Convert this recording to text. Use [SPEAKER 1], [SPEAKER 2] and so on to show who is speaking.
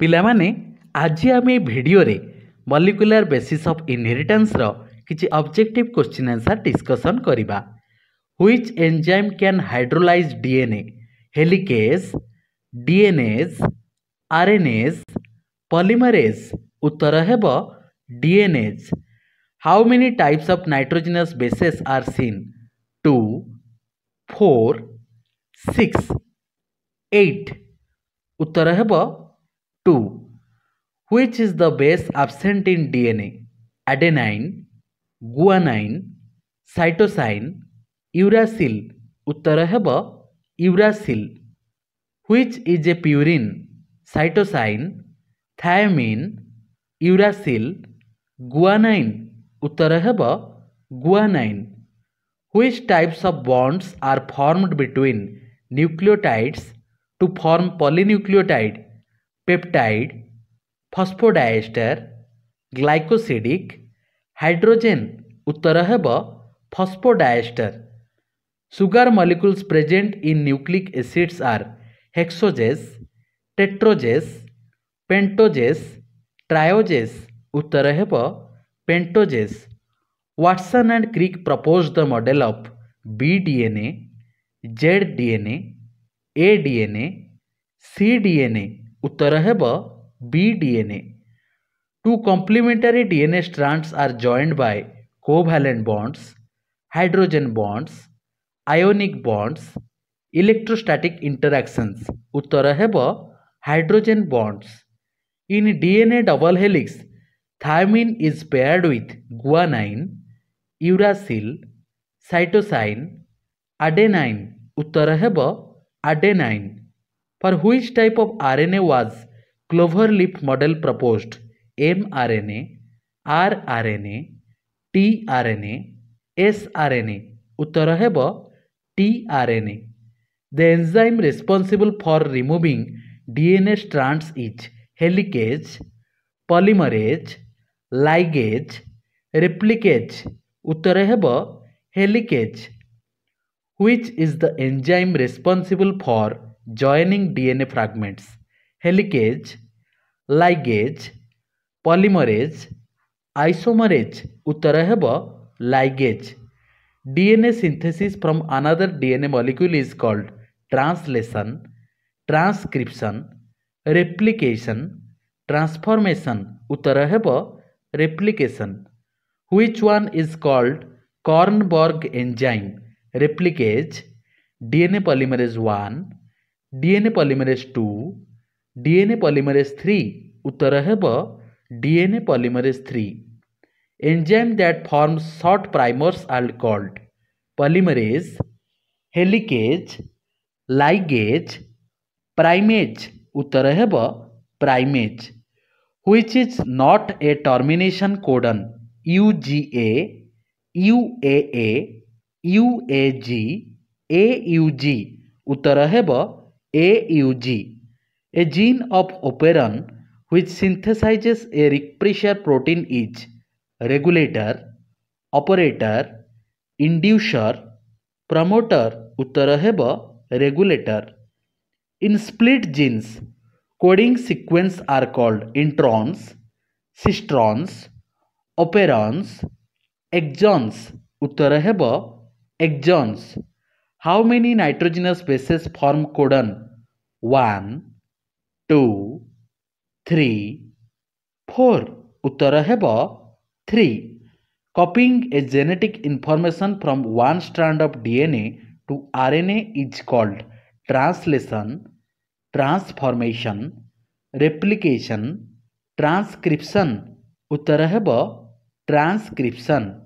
[SPEAKER 1] ପିଲାମାନେ ଆଜି ଆମେ ଏ ଭିଡ଼ିଓରେ ମଲିକୁଲାର ବେସିସ୍ ଅଫ୍ ଇନହେରିଟାନ୍ସର କିଛି ଅବଜେକ୍ଟିଭ୍ କୋଶ୍ଚିନ୍ ଆନ୍ସର୍ ଡିସ୍କସନ୍ କରିବା which enzyme can hydrolyse DNA helicase DNase RNase polymerase ଉତ୍ତର ହେବ DNase how many types of nitrogenous bases are seen two four six eight ଉତ୍ତର ହେବ 2. Which is the base absent in DNA? Adenine, guanine, cytosine, uracil. Uttaraheba, uracil. Which is a purine? Cytosine, thiamine, uracil, guanine. Uttaraheba, guanine. Which types of bonds are formed between nucleotides to form polynucleotide? Peptide phosphodiester glycosidic hydrogen उत्तर हेब phosphodiester sugar molecules present in nucleic acids are hexoses tetroses pentoses trioses उत्तर हेब pentoses Watson and Crick propose the model of B DNA Z DNA A DNA C DNA उत्तर B DNA two complementary DNA strands are joined by covalent bonds hydrogen bonds ionic bonds electrostatic interactions उत्तर है hydrogen bonds in DNA double helix thymine is paired with guanine uracil cytosine adenine उत्तर adenine For which type of RNA was cloverleaf model proposed? mRNA, rRNA, tRNA, sRNA. उत्तर हेब tRNA. The enzyme responsible for removing DNA strands is helicase, polymerase, ligase, replicase. उत्तर हेब helicase. Which is the enzyme responsible for joining DNA fragments helicase, ligase, polymerase, isomerase উত্তর ହେବ ligase. DNA synthesis from another DNA molecule is called translation, transcription, replication, transformation উত্তর ହେବ replication. Which one is called Kornberg enzyme? Replicase, DNA polymerase 1, DNA polymerase two DNA polymerase three उत्तर है DNA polymerase three enzyme that form short primers are called polymerase helicase ligase primase उत्तर है primase which is not a termination codon UGA UAA UAG AUG उत्तर है AUG, a gene of operon which synthesizes a Rick pressure protein is regulator, operator, inducer, promoter, uttaraheba, regulator. In split genes, coding sequences are called introns, cistrons, operons, exons, uttaraheba, exons. How many nitrogenous bases form codon? 1 three four उत्तर हेब three copying a genetic information from one strand of DNA to RNA is called translation transformation replication transcription उत्तर हेब transcription